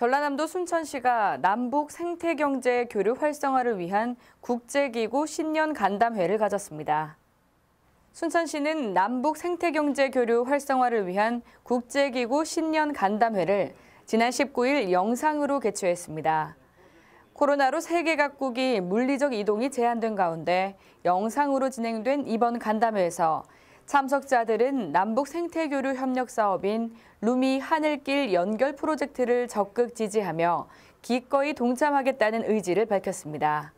전라남도 순천시가 남북 생태경제 교류 활성화를 위한 국제기구 신년 간담회를 가졌습니다. 순천시는 남북 생태경제 교류 활성화를 위한 국제기구 신년 간담회를 지난 19일 영상으로 개최했습니다. 코로나로 세계 각국이 물리적 이동이 제한된 가운데 영상으로 진행된 이번 간담회에서 참석자들은 남북 생태교류 협력 사업인 루미 하늘길 연결 프로젝트를 적극 지지하며 기꺼이 동참하겠다는 의지를 밝혔습니다.